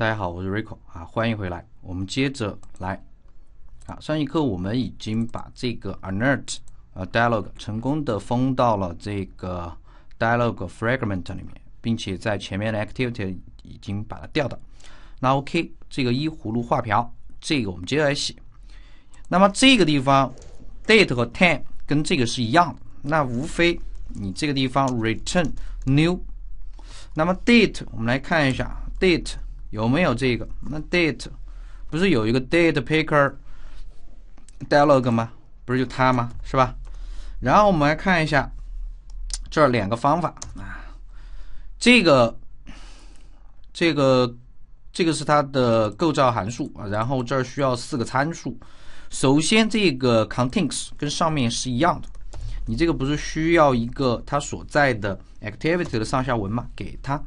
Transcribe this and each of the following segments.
大家好，我是 Rico 啊，欢迎回来。我们接着来，啊，上一课我们已经把这个 Alert 啊 Dialog 成功的封到了这个 Dialog Fragment 里面，并且在前面的 Activity 已经把它调到。那 OK，这个依葫芦画瓢，这个我们接着来写。那么这个地方 Date 和 Time 跟这个是一样，那无非你这个地方 Return New。那么 Date 我们来看一下 Date。有没有这个？那 date 不是有一个 date picker dialog u e 吗？不是就它吗？是吧？然后我们来看一下这两个方法啊，这个、这个、这个是它的构造函数啊。然后这儿需要四个参数，首先这个 c o n t e n t s 跟上面是一样的，你这个不是需要一个它所在的 activity 的上下文吗？给它。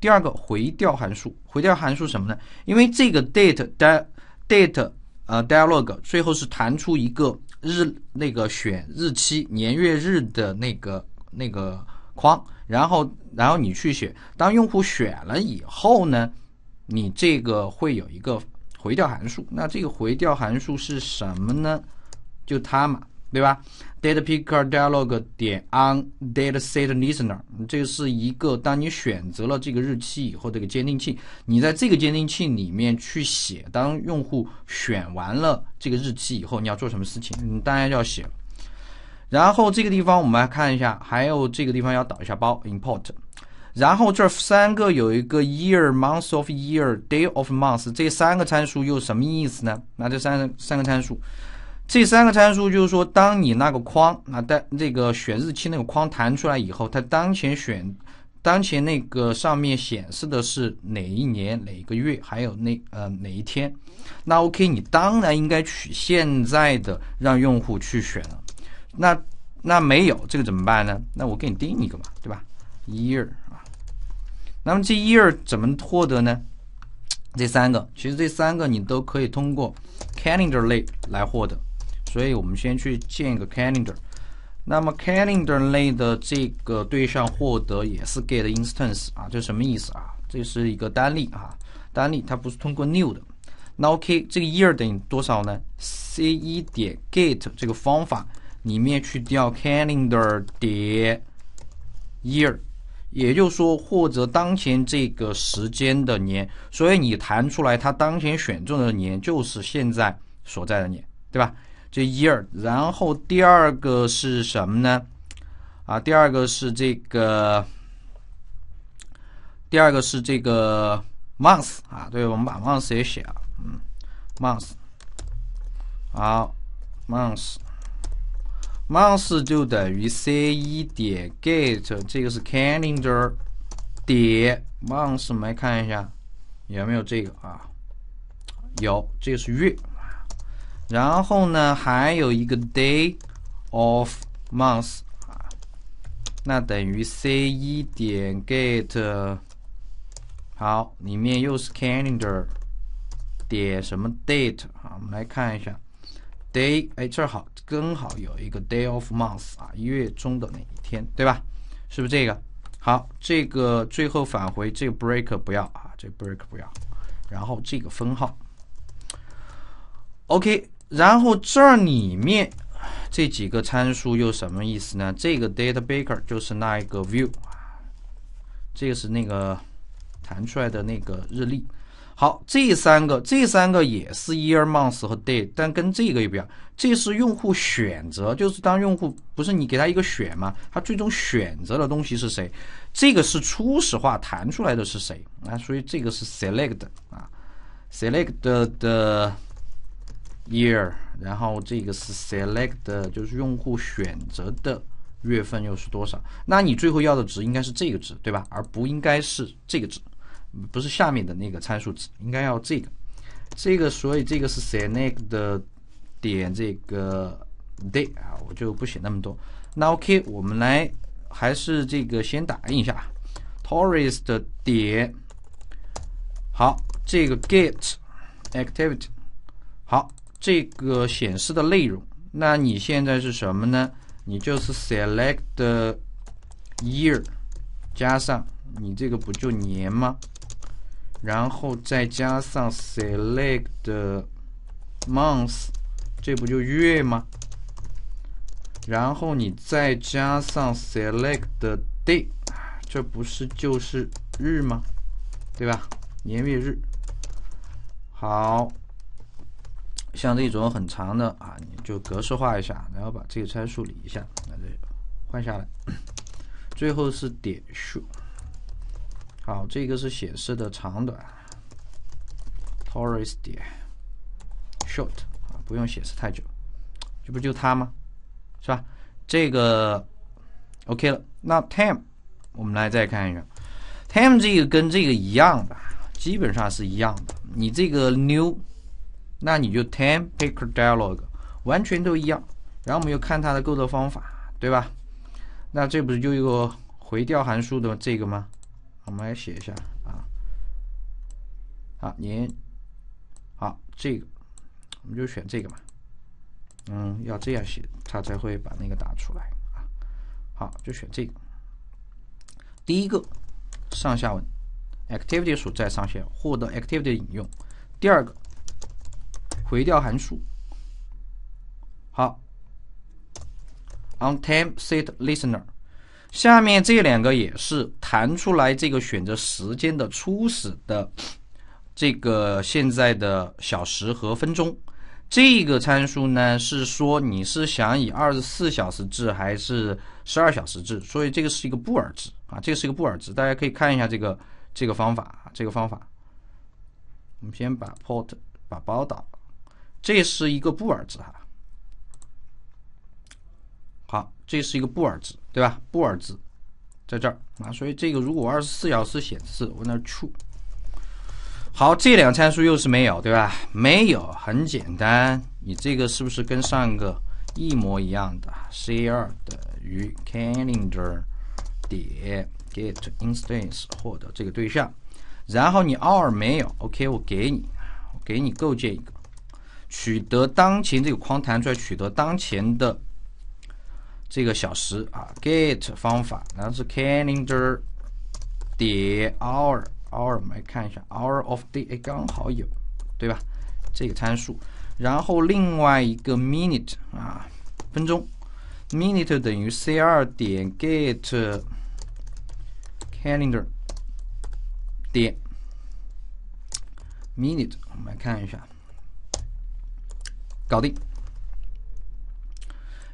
第二个回调函数，回调函数什么呢？因为这个 date date，呃，dialog 最后是弹出一个日那个选日期年月日的那个那个框，然后然后你去选。当用户选了以后呢，你这个会有一个回调函数。那这个回调函数是什么呢？就它嘛。对吧 d a t a p i c k e r d i a l o g 点 o n d a t a s e t l i s t e n e r 这是一个当你选择了这个日期以后，这个鉴定器。你在这个鉴定器里面去写，当用户选完了这个日期以后，你要做什么事情？你当然要写。然后这个地方我们来看一下，还有这个地方要导一下包，import。然后这三个有一个 year、month of year、day of month，这三个参数又什么意思呢？那这三三个参数？这三个参数就是说，当你那个框，啊，在这个选日期那个框弹出来以后，它当前选，当前那个上面显示的是哪一年哪个月，还有那呃哪一天，那 OK，你当然应该取现在的，让用户去选了。那那没有这个怎么办呢？那我给你定一个嘛，对吧？Year 啊，那么这 Year 怎么获得呢？这三个其实这三个你都可以通过 Calendar 类来获得。所以我们先去建一个 calendar，那么 calendar 类的这个对象获得也是 get instance 啊，这什么意思啊？这是一个单例啊，单例它不是通过 new 的。那 OK，这个 year 等于多少呢？C 一点 get 这个方法里面去调 calendar 点 year，也就是说获得当前这个时间的年。所以你弹出来它当前选中的年就是现在所在的年，对吧？这一二，然后第二个是什么呢？啊，第二个是这个，第二个是这个 month 啊，对，我们把 month 也写啊，嗯，month，好，month，month 就等于 C 一点 get，这个是 calendar 点 month，我们来看一下有没有这个啊，有，这个是月。然后呢，还有一个 day of month 啊，那等于 C 一点 get 好，里面又是 calendar 点什么 date 啊？我们来看一下 d a y 哎，这好，刚好有一个 day of month 啊，一月中的那一天，对吧？是不是这个？好，这个最后返回这个 break 不要啊，这 break 不要，然后这个分号，OK。然后这儿里面这几个参数又什么意思呢？这个 date b a k e r 就是那一个 view，这个是那个弹出来的那个日历。好，这三个这三个也是 year、month 和 day，但跟这个又不一样。这是用户选择，就是当用户不是你给他一个选嘛，他最终选择的东西是谁？这个是初始化弹出来的是谁？啊，所以这个是 select 啊，select 的的。year，然后这个是 select，就是用户选择的月份又是多少？那你最后要的值应该是这个值，对吧？而不应该是这个值，不是下面的那个参数值，应该要这个。这个，所以这个是 select 点这个 day 啊，我就不写那么多。那 OK，我们来还是这个先打印一下，tourist 点好这个 get activity 好。这个显示的内容，那你现在是什么呢？你就是 select year 加上你这个不就年吗？然后再加上 select month 这不就月吗？然后你再加上 select day 这不是就是日吗？对吧？年月日，好。像这种很长的啊，你就格式化一下，然后把这个参数理一下，那这换下来。最后是点 s h o t 好，这个是显示的长短。t o r r e s 点 short 啊，不用显示太久，这不就它吗？是吧？这个 OK 了。那 time 我们来再看一下，time 这个跟这个一样的，基本上是一样的。你这个 new。那你就 ten picker dialog 完全都一样，然后我们又看它的构造方法，对吧？那这不是就一个回调函数的这个吗？我们来写一下啊，好，您好这个，我们就选这个嘛，嗯，要这样写，它才会把那个打出来啊。好，就选这个。第一个上下文 activity 所在上限获得 activity 引用，第二个。回调函数，好，onTimeSetListener，下面这两个也是弹出来这个选择时间的初始的这个现在的小时和分钟，这个参数呢是说你是想以二十四小时制还是十二小时制，所以这个是一个布尔值啊，这个是一个布尔值，大家可以看一下这个这个方法啊，这个方法，我们先把 port 把包导。这是一个布尔值哈，好，这是一个布尔值，对吧？布尔值在这儿啊。所以这个如果二十四小时显示，我那 true。好，这两参数又是没有，对吧？没有，很简单，你这个是不是跟上个一模一样的？c 二等于 calendar 点 get instance 获得这个对象，然后你 r 没有，OK，我给你，我给你构建一个。取得当前这个框弹出来，取得当前的这个小时啊，get 方法，然后是 calendar 点 hour，hour 我们来看一下，hour of day 哎，刚好有，对吧？这个参数，然后另外一个 minute 啊，分钟，minute 等于 c 二点 get calendar 点 minute，我们来看一下。搞定。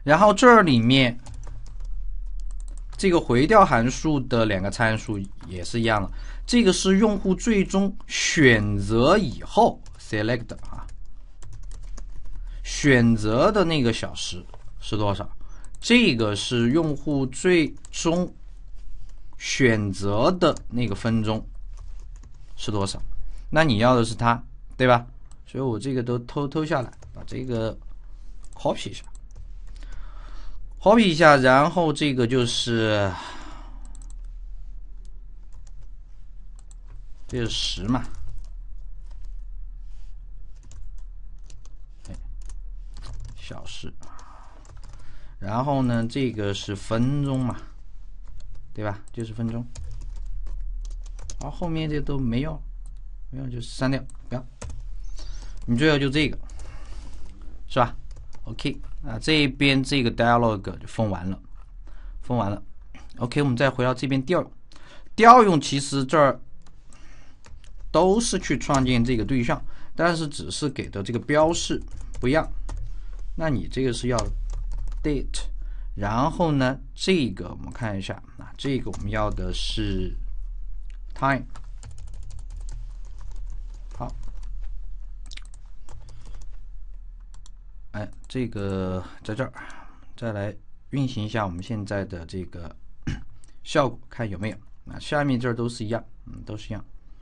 然后这里面这个回调函数的两个参数也是一样的。这个是用户最终选择以后 select 啊，选择的那个小时是多少？这个是用户最终选择的那个分钟是多少？那你要的是它，对吧？所以我这个都偷偷下来。这个 copy 一下，copy 一下，然后这个就是这是时嘛，小时。然后呢，这个是分钟嘛，对吧？就是分钟。好，后面这都没用，没用就删掉，不要。你最要就这个。是吧？OK，啊，这一边这个 dialog 就封完了，封完了。OK，我们再回到这边调用，调用其实这儿都是去创建这个对象，但是只是给的这个标示不一样。那你这个是要 date，然后呢，这个我们看一下，啊，这个我们要的是 time。好。哎，这个在这儿，再来运行一下我们现在的这个 效果，看有没有。那下面这儿都是一样，嗯，都是一样。